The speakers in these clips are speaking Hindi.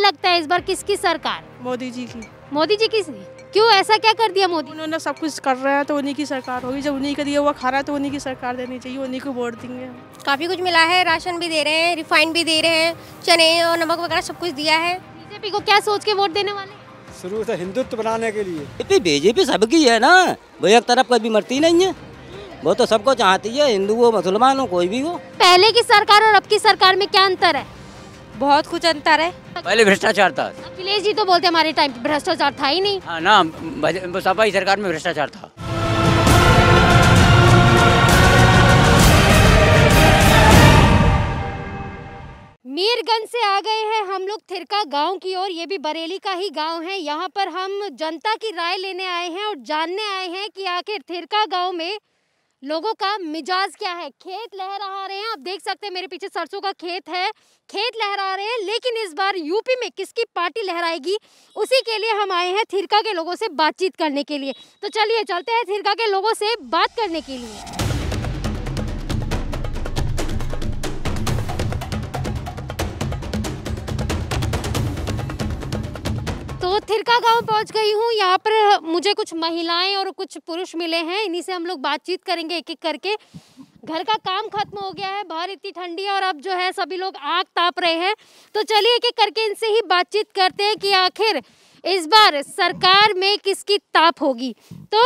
लगता है इस बार किसकी सरकार मोदी जी की मोदी जी की क्यों ऐसा क्या कर दिया मोदी उन्होंने सब कुछ कर रहा है तो उन्हीं की सरकार होगी जब उन्हीं का दिया हुआ खा रहा है तो उन्हीं की सरकार देनी चाहिए उन्हीं को वोट देंगे काफ़ी कुछ मिला है राशन भी दे रहे हैं रिफाइंड भी दे रहे हैं चने और नमक वगैरह सब कुछ दिया है बीजेपी को क्या सोच के वोट देने वाले शुरू से हिंदुत्व बनाने के लिए बीजेपी सबकी है ना वो एक तरफ कभी मरती नहीं है वो तो सबको चाहती है हिंदू हो मुसलमान हो कोई भी हो पहले की सरकार और अब की सरकार में क्या अंतर है बहुत कुछ अंतर है पहले भ्रष्टाचार था अखिलेश जी तो बोलते हमारे टाइम पे भ्रष्टाचार था ही नहीं हाँ, ना सपा की सरकार में भ्रष्टाचार था मीरगंज से आ गए हैं हम लोग थिरका गांव की ओर ये भी बरेली का ही गांव है यहाँ पर हम जनता की राय लेने आए हैं और जानने आए हैं कि आखिर थिरका गांव में लोगों का मिजाज क्या है खेत लहरा रहे हैं आप देख सकते हैं मेरे पीछे सरसों का खेत है खेत लहरा रहे हैं लेकिन इस बार यूपी में किसकी पार्टी लहराएगी उसी के लिए हम आए हैं थिरका के लोगों से बातचीत करने के लिए तो चलिए चलते हैं थिरका के लोगों से बात करने के लिए तो थिरका गांव पहुंच गई हूं यहाँ पर मुझे कुछ महिलाएं और कुछ पुरुष मिले हैं इन्हीं से हम लोग बातचीत करेंगे एक एक करके घर का काम खत्म हो गया है बाहर इतनी ठंडी है और अब जो है सभी लोग आग ताप रहे हैं तो चलिए एक एक करके इनसे ही बातचीत करते हैं कि आखिर इस बार सरकार में किसकी ताप होगी तो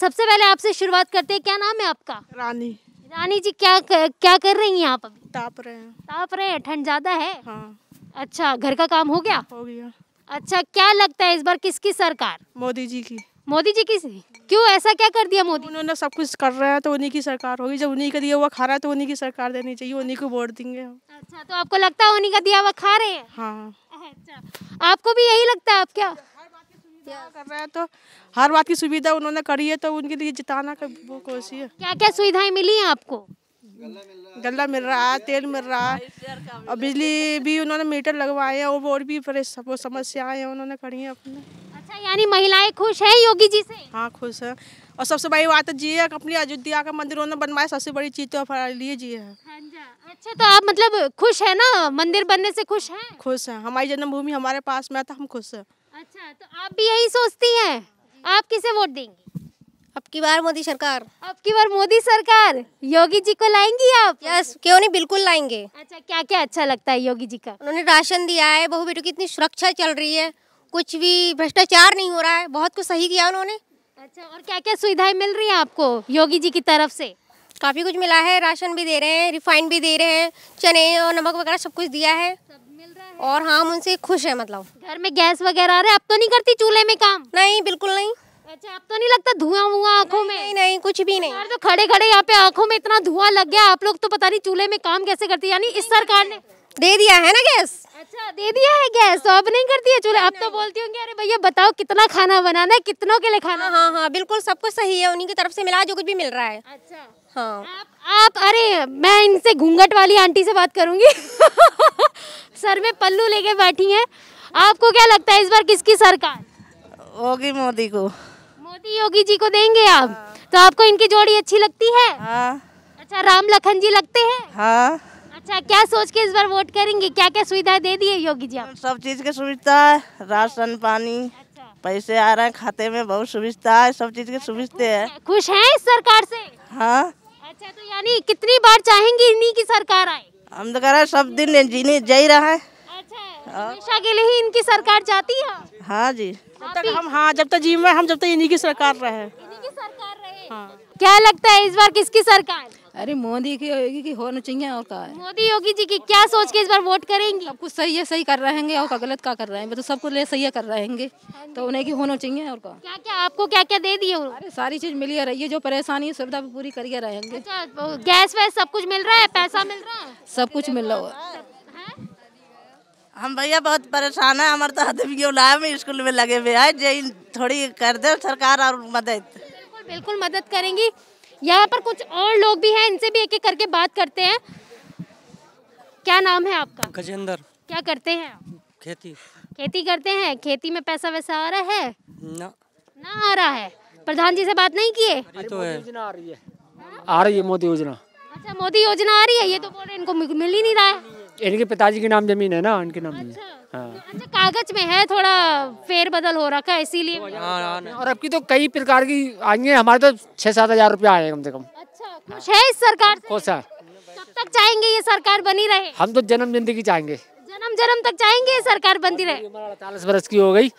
सबसे पहले आपसे शुरुआत करते हैं क्या नाम है आपका रानी रानी जी क्या क्या कर रही हैं आप अभी ताप रहे हैं ताप रहे हैं ठंड ज्यादा है हाँ। अच्छा घर का काम हो गया हो गया अच्छा क्या लगता है इस बार किसकी सरकार मोदी जी की मोदी जी की क्यों ऐसा क्या कर दिया मोदी उन्होंने सब कुछ कर रहा है तो उन्हीं की सरकार होगी जब उन्हीं का दिया हुआ खा रहा है तो उन्हीं की सरकार देनी चाहिए उन्हीं को वोट देंगे अच्छा तो आपको लगता है उन्हीं का दिया हुआ खा रहे हैं हाँ अच्छा आपको भी यही लगता है आप क्या कर रहे हैं तो हर बात की सुविधा उन्होंने करी है तो उनके लिए जिताना का वो कोशिश है क्या क्या सुविधाएं मिली हैं आपको गला मिल रहा है तेल मिल रहा है और बिजली भी उन्होंने मीटर लगवाए हैं और भी वो समस्याएं हैं उन्होंने खड़ी हैं अपने अच्छा यानी महिलाएं खुश हैं योगी जी से हाँ खुश हैं और सबसे बड़ी बात जी है अपनी अयोध्या का मंदिर उन्होंने बनवाया सबसे बड़ी चीज तो हमारे लिए जी है हाँ अच्छा तो आप मतलब खुश है ना मंदिर बनने से खुश है खुश है हमारी जन्मभूमि हमारे पास में तो हम खुश है अच्छा तो आप भी यही सोचती है आप किसे वोट देंगे अब की बार मोदी सरकार अब की बार मोदी सरकार योगी जी को लाएंगी आप यस क्यों नहीं बिल्कुल लाएंगे अच्छा क्या क्या अच्छा लगता है योगी जी का उन्होंने राशन दिया है बहु बेटो की इतनी सुरक्षा चल रही है कुछ भी भ्रष्टाचार नहीं हो रहा है बहुत कुछ सही किया उन्होंने अच्छा और क्या क्या सुविधाएं मिल रही है आपको योगी जी की तरफ से काफ़ी कुछ मिला है राशन भी दे रहे हैं रिफाइंड भी दे रहे हैं चने और नमक वगैरह सब कुछ दिया है और हाँ हम उनसे खुश है मतलब घर में गैस वगैरह आ रहा है आप तो नहीं करती चूल्हे में काम नहीं बिल्कुल नहीं अच्छा आप तो नहीं लगता धुआं हुआ आंखों में नहीं नहीं कुछ भी नहीं तो खड़े खड़े यहाँ पे आंखों में इतना धुआं लग गया आप लोग तो पता नहीं चूल्हे में काम कैसे करती यानी इस सरकार ने दे दिया है ना गैस अच्छा दे दिया है गैस तो अब नहीं करती है चूल्हे अब तो बोलती होंगी अरे भैया बताओ कितना खाना बनाना है कितनों के लिए खाना हाँ, हाँ हाँ बिल्कुल सब कुछ सही है उन्हीं की तरफ से मिला जो कुछ भी मिल रहा है अच्छा हाँ आप अरे मैं इनसे घूंघट वाली आंटी से बात करूंगी सर में पल्लू लेके बैठी है आपको क्या लगता है इस बार किसकी सरकार होगी मोदी को मोदी योगी जी को देंगे आप हाँ। तो आपको इनकी जोड़ी अच्छी लगती है हाँ। अच्छा राम लखन जी लगते हैं हाँ। अच्छा क्या सोच के इस बार वोट करेंगे क्या क्या सुविधा दे दी है योगी जी आप सब चीज की सुविधा राशन पानी अच्छा। पैसे आ रहे हैं खाते में बहुत सुविधा है सब चीज की अच्छा, सुविधा है खुश है इस सरकार से हाँ अच्छा तो यानी कितनी बार चाहेंगी इन्हीं की सरकार आए हम तो कह रहे हैं सब दिन जीने जा रहा है अच्छा हमेशा के लिए ही इनकी सरकार जाती है हाँ जी जब तक हम हाँ जब तक जीव में हम जब तक इन्हीं की सरकार रहे इन्हीं की सरकार रहे हाँ क्या लगता है इस बार किसकी सरकार अरे मोदी की होगी की होना चाहिए और का मोदी योगी जी की क्या सोच के इस बार वोट करेंगे सब कुछ सही है सही कर रहे हैं और का गलत का कर रहे हैं तो कुछ ले सही है कर रहे हैं तो उन्हें की होना चाहिए और का क्या क्या आपको क्या क्या दे दिए अरे सारी चीज मिली रही है जो परेशानी है सुविधा पूरी करिए रहेंगे अच्छा, गैस वैस सब कुछ मिल रहा है पैसा मिल रहा है सब कुछ मिल रहा है हम भैया बहुत परेशान है हमारे तो भी लाए में स्कूल में लगे हुए हैं जे थोड़ी कर दे सरकार और मदद बिल्कुल बिल्कुल मदद करेंगी यहाँ पर कुछ और लोग भी हैं इनसे भी एक एक करके बात करते हैं क्या नाम है आपका गजेंद्र क्या करते हैं खेती खेती करते हैं खेती में पैसा वैसा आ रहा है ना ना आ रहा है प्रधान जी से बात नहीं किए तो है आ रही है मोदी योजना अच्छा मोदी योजना आ रही है ये तो बोल रहे इनको मिल ही नहीं रहा है इनके पिताजी के नाम जमीन है ना उनके नाम अच्छा, हाँ। तो अच्छा कागज में है थोड़ा फेर बदल हो रखा है इसीलिए हाँ, हाँ, हाँ, और अब की तो कई प्रकार की आई है हमारे तो छह सात हजार रूपया आए कम से कम कुछ अच्छा, है इस सरकार खुश कब तक चाहेंगे ये सरकार बनी रहे हम तो जन्म जिंदगी चाहेंगे जन्म जन्म तक चाहेंगे ये सरकार बनती रहे अड़तालीस बरस की हो गई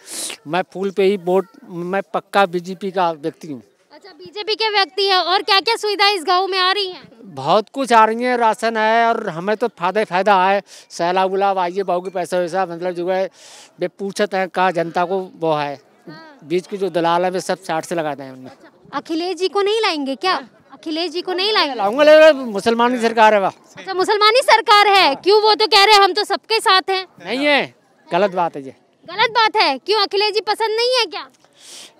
मैं फूल पे ही वोट मैं पक्का बीजेपी का व्यक्ति हूँ अच्छा बीजेपी के व्यक्ति है और क्या क्या सुविधा इस गाँव में आ रही है बहुत कुछ आ रही है राशन है और हमें तो फायदा फायदा है सैलाब उलाब आइए बहू के पैसा वैसा मतलब जो है वे पूछते हैं कहा जनता को वो है हाँ। बीच की जो दलाल है वे सब चार्ट से लगाते हैं उनमें अच्छा, अखिलेश जी को नहीं लाएंगे क्या हाँ। अखिलेश जी को नहीं लाएंगे लाऊंगा मुसलमान की सरकार है वह अच्छा मुसलमान ही सरकार है हाँ। क्यों वो तो कह रहे हैं हम तो सबके साथ हैं नहीं है गलत बात है ये गलत बात है क्यों अखिलेश जी पसंद नहीं है क्या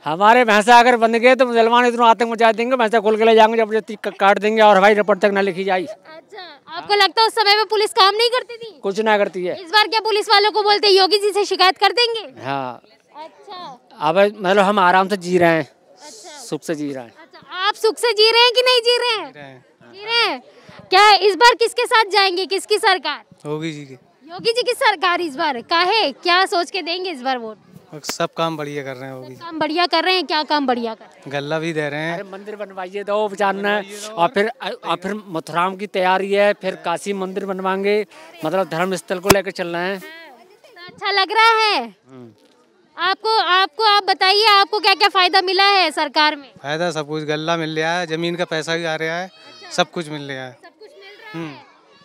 हमारे भैंसा अगर बंद गए तो मुसलमान इतना आतंक मचा देंगे भैंसा खोल के ले जाएंगे जब काट देंगे और हवाई रिपोर्ट तक न लिखी जाए अच्छा आपको लगता है उस समय में पुलिस काम नहीं करती थी कुछ ना करती है इस बार क्या पुलिस वालों को बोलते योगी जी से शिकायत कर देंगे हाँ अच्छा अब मतलब हम आराम से जी रहे हैं अच्छा। सुख से जी रहे हैं अच्छा आप सुख से जी रहे हैं कि नहीं जी रहे हैं जी रहे हैं हाँ। क्या इस बार किसके साथ जाएंगे किसकी सरकार योगी जी की योगी जी की सरकार इस बार का क्या सोच के देंगे इस बार वोट सब काम बढ़िया कर रहे हैं वो भी काम बढ़िया कर रहे हैं क्या काम बढ़िया कर गल्ला भी दे रहे हैं मंदिर बनवाइए दो तो जानना है और फिर और फिर मथुराम की तैयारी है फिर काशी मंदिर बनवाएंगे मतलब धर्म स्थल को लेकर चलना है अच्छा लग रहा है आपको आपको आप बताइए आपको क्या क्या फायदा मिला है सरकार में फायदा सब कुछ गल्ला मिल रहा है जमीन का पैसा भी आ रहा है सब कुछ मिल रहा है हम्म।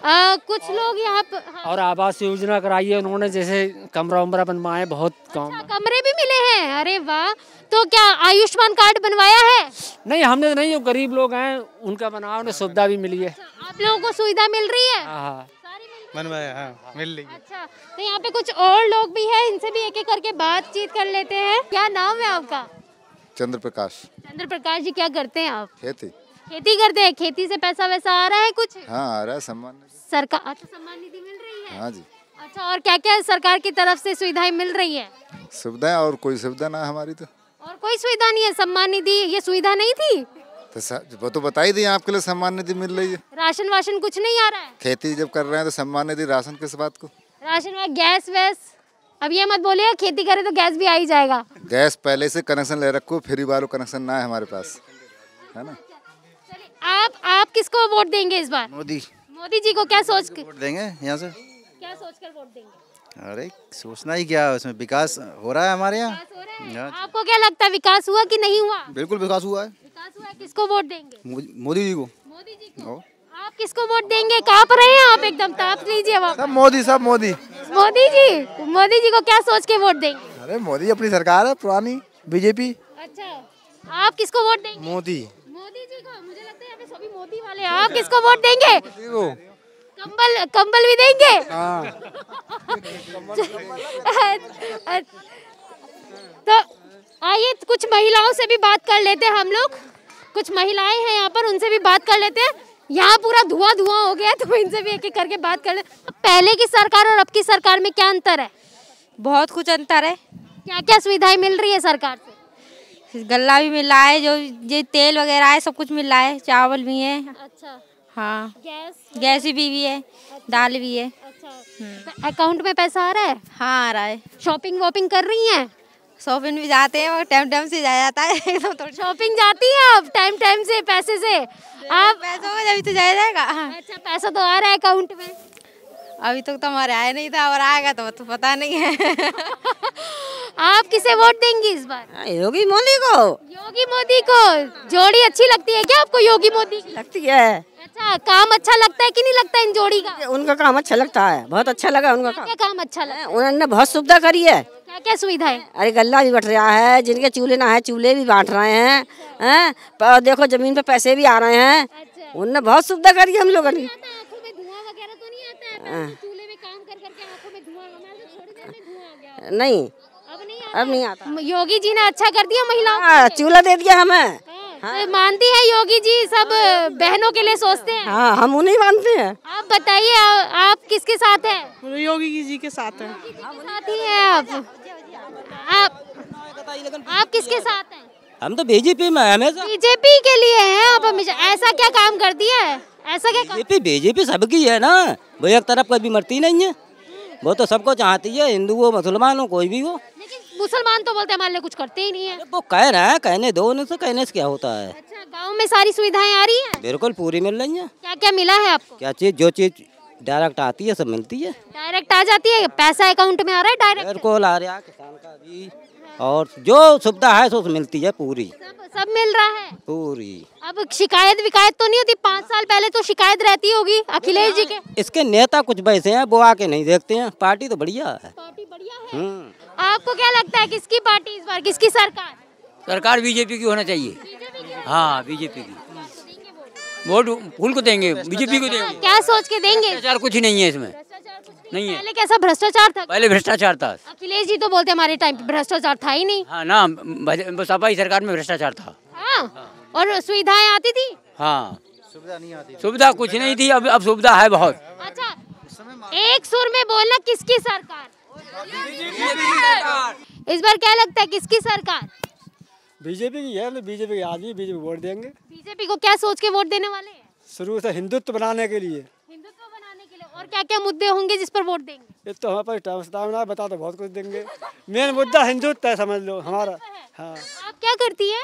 आ, कुछ और, लोग यहाँ हाँ। और आवास योजना कराई है उन्होंने जैसे कमरा उमरा बनवाए बहुत कम अच्छा, कमरे भी मिले हैं अरे वाह तो क्या आयुष्मान कार्ड बनवाया है नहीं हमने नहीं गरीब लोग हैं उनका बनाया उन्हें सुविधा भी मिली है अच्छा, आप लोगों को सुविधा हाँ, हाँ। मिल रही है बनवाया हाँ मिल रही है अच्छा तो यहाँ पे कुछ और लोग भी है इनसे भी एक एक करके बातचीत कर लेते हैं क्या नाम है आपका चंद्र प्रकाश चंद्र प्रकाश जी क्या करते हैं आप खेती खेती करते हैं खेती से पैसा वैसा आ रहा है कुछ हाँ आ रहा है सम्मान सरकार अच्छा सम्मान निधि मिल रही है हाँ जी अच्छा और क्या क्या सरकार की तरफ से सुविधाएं मिल रही है सुविधाएं और कोई सुविधा ना हमारी तो और कोई सुविधा नहीं है सम्मान निधि ये सुविधा नहीं थी तो वो तो बता ही दी आपके लिए सम्मान निधि मिल रही है राशन वाशन कुछ नहीं आ रहा है खेती जब कर रहे हैं तो सम्मान निधि राशन किस बात को राशन गैस वैस अब ये मत बोले खेती करे तो गैस भी आ ही जाएगा गैस पहले से कनेक्शन ले रखो फिर वालों कनेक्शन ना है हमारे पास है ना आप आप किसको वोट देंगे इस बार मोदी मोदी जी को क्या सोच कर वोट देंगे यहाँ से क्या सोच कर वोट देंगे अरे सोचना ही क्या उसमें विकास हो रहा है हमारे यहाँ हाँ। आपको क्या लगता है विकास हुआ कि नहीं हुआ बिल्कुल विकास हुआ है विकास हुआ है किसको वोट देंगे मोदी जी को मोदी जी को आप किसको वोट देंगे कहाँ पर रहे हैं आप एकदम ताप तो लीजिए सब मोदी सब मोदी मोदी जी मोदी जी को क्या सोच के वोट देंगे अरे मोदी अपनी सरकार है पुरानी बीजेपी अच्छा आप किसको वोट देंगे मोदी मोदी जी को मुझे लगता है यहाँ पे सभी मोदी वाले आप हाँ, किसको वोट देंगे कंबल कंबल भी देंगे हाँ। तो आइए कुछ महिलाओं से भी बात कर लेते हैं हम लोग कुछ महिलाएं हैं यहाँ पर उनसे भी बात कर लेते हैं यहाँ पूरा धुआं धुआं हो गया तो इनसे भी एक एक करके बात कर ले पहले की सरकार और अब की सरकार में क्या अंतर है बहुत कुछ अंतर है क्या क्या सुविधाएं मिल रही है सरकार से गल्ला भी मिला है जो ये तेल वगैरह है सब कुछ मिला है चावल भी है अच्छा हाँ गैस गैस भी, भी है अच्छा। दाल भी है अच्छा हम्म। अकाउंट में पैसा आ रहा है हाँ आ रहा है शॉपिंग वॉपिंग कर रही हैं शॉपिंग भी जाते हैं और टाइम टाइम से जाया जाता है एकदम तो शॉपिंग जाती है आप टाइम टाइम से पैसे से आप पैसों में जब तो जाया जाएगा अच्छा पैसा तो आ रहा है अकाउंट में अभी तक तो, हमारे आया नहीं था और आएगा तो तो पता नहीं है आप किसे वोट देंगी इस बार हाँ, योगी मोदी को योगी मोदी को जोड़ी अच्छी लगती है क्या आपको योगी मोदी की लगती है अच्छा काम अच्छा लगता है कि नहीं लगता इन जोड़ी का उनका काम अच्छा लगता है बहुत अच्छा लगा उनका काम क्या काम अच्छा लगा हाँ, उन्होंने बहुत सुविधा करी है क्या क्या सुविधा है अरे गल्ला भी बट रहा है जिनके चूल्हे ना है चूल्हे भी बांट रहे हैं अच्छा। हैं देखो जमीन पे पैसे भी आ रहे हैं अच्छा। उनने बहुत सुविधा करी है हम लोगों ने हाँ। नहीं अब नहीं आता अब नहीं आता योगी जी ने अच्छा कर दिया महिलाओं हाँ, चूल्हा दे दिया हमें हाँ, तो हाँ। मानती है योगी जी सब बहनों के लिए सोचते हैं हाँ, हम उन्हें मानते हैं आप बताइए आप किसके साथ हैं योगी जी के साथ हैं साथ ही आप आप आप किसके साथ हैं हम तो बीजेपी में हमेशा बीजेपी के लिए हैं आप हमेशा ऐसा क्या काम करती है ऐसा क्या बीजेपी बीजेपी सबकी है ना वो एक तरफ कभी मरती नहीं है वो तो सबको चाहती है हिंदू हो मुसलमान हो कोई भी हो मुसलमान तो बोलते हमारे कुछ करते ही नहीं है वो कह रहा है कहने दो से तो कहने से क्या होता है अच्छा गाँव में सारी सुविधाएं आ रही है बिल्कुल पूरी मिल रही है क्या क्या मिला है आपको क्या चीज जो चीज डायरेक्ट आती है सब मिलती है डायरेक्ट आ जाती है पैसा अकाउंट में आ रहा है डायरेक्ट बिल्कुल आ रहा है किसान का भी और जो सुविधा है सो मिलती है पूरी सब मिल रहा है पूरी अब शिकायत विकायत तो नहीं होती पाँच साल पहले तो शिकायत रहती होगी अखिलेश जी के इसके नेता कुछ वैसे हैं वो आके नहीं देखते हैं पार्टी तो बढ़िया है पार्टी बढ़िया है हम्म। आपको क्या लगता है किसकी पार्टी इस बार किसकी सरकार सरकार बीजेपी की होना चाहिए हाँ बीजेपी की वोट फूल को देंगे बीजेपी को देंगे क्या सोच के देंगे भ्रष्टाचार कुछ नहीं है इसमें नहीं है पहले कैसा भ्रष्टाचार था पहले भ्रष्टाचार था अखिलेश जी तो बोलते हमारे टाइम पे भ्रष्टाचार था ही नहीं हाँ ना बसपा की सरकार में भ्रष्टाचार था हाँ, और सुविधाएं आती थी हाँ सुविधा नहीं आती सुविधा कुछ नहीं थी अब अब सुविधा है बहुत अच्छा एक सुर में बोलना किसकी सरकार इस बार क्या लगता है किसकी सरकार बीजेपी की है मतलब बीजेपी के आदमी बीजेपी वोट देंगे बीजेपी को क्या सोच के वोट देने वाले शुरू से हिंदुत्व बनाने के लिए हिंदुत्व बनाने के लिए और क्या क्या मुद्दे होंगे जिस पर वोट देंगे ये तो हमारे पास बता तो बहुत कुछ देंगे मेन मुद्दा हिंदुत्व है समझ लो हमारा हाँ आप क्या करती है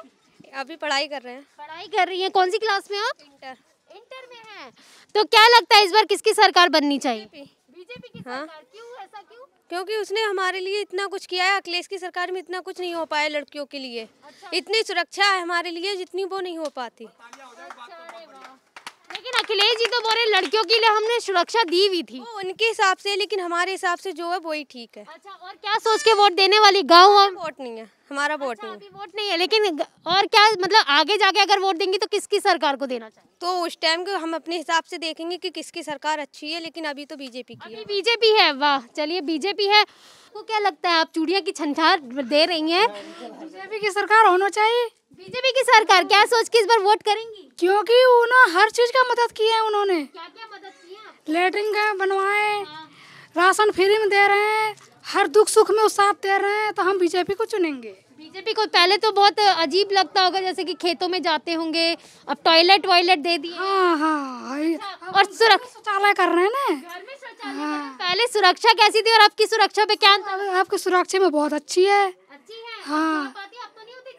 अभी पढ़ाई कर रहे हैं पढ़ाई कर रही है कौन सी क्लास में आप इंटर इंटर में है तो क्या लगता है इस बार किसकी सरकार बननी चाहिए बीजेपी की सरकार हाँ। क्यों ऐसा क्यों क्योंकि उसने हमारे लिए इतना कुछ किया है अखिलेश की सरकार में इतना कुछ नहीं हो पाया लड़कियों के लिए अच्छा। इतनी सुरक्षा है हमारे लिए जितनी वो नहीं हो पाती लेकिन अखिलेश जी तो बोले लड़कियों के लिए हमने सुरक्षा दी हुई थी वो उनके हिसाब से लेकिन हमारे हिसाब से जो है वो ही ठीक है अच्छा और क्या सोच के वोट देने वाली गाँव वोट नहीं है हमारा अच्छा, वोट अच्छा, नहीं वोट नहीं है लेकिन और क्या मतलब आगे जाके अगर वोट देंगे तो किसकी सरकार को देना चाहिए तो उस टाइम को हम अपने हिसाब से देखेंगे कि किसकी सरकार अच्छी है लेकिन अभी तो बीजेपी की अभी बीजेपी है वाह चलिए बीजेपी है आपको क्या लगता है आप चूड़िया की छनछार दे रही है बीजेपी की सरकार होना चाहिए बीजेपी की सरकार क्या सोच के इस बार वोट करेंगी क्योंकि उन्होंने हर चीज का मदद किया है उन्होंने क्या क्या मदद किया लेटरिन बनवाए हाँ। राशन फ्री में दे रहे हैं हर दुख सुख में उत्साह दे रहे हैं तो हम बीजेपी को चुनेंगे बीजेपी को पहले तो बहुत अजीब लगता होगा जैसे कि खेतों में जाते होंगे अब टॉयलेट वॉयलेट दे दिए हाँ हाँ अच्छा, और सुरक्षा शौचालय कर रहे हैं ना हाँ। पहले सुरक्षा कैसी थी और आपकी सुरक्षा पे क्या आपकी सुरक्षा में बहुत अच्छी है अच्छी है हाँ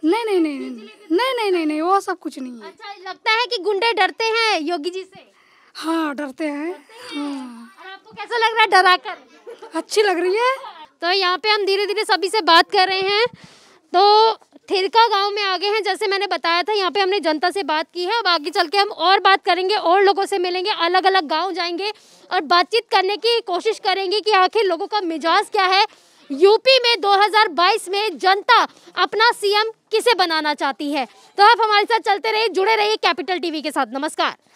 नहीं नहीं नहीं नहीं नहीं नहीं नहीं नहीं वो सब कुछ नहीं है अच्छा लगता है कि गुंडे डरते हैं योगी जी से हाँ डरते हैं हाँ। आपको कैसा लग रहा है डरा कर अच्छी लग रही है तो यहाँ पे हम धीरे धीरे सभी से बात कर रहे हैं तो थिरका गांव में आ गए हैं जैसे मैंने बताया था यहाँ पे हमने जनता से बात की है अब आगे चल के हम और बात करेंगे और लोगों से मिलेंगे अलग अलग गांव जाएंगे और बातचीत करने की कोशिश करेंगे कि आखिर लोगों का मिजाज क्या है यूपी में 2022 में जनता अपना सीएम किसे बनाना चाहती है तो आप हमारे साथ चलते रहिए जुड़े रहिए कैपिटल टीवी के साथ नमस्कार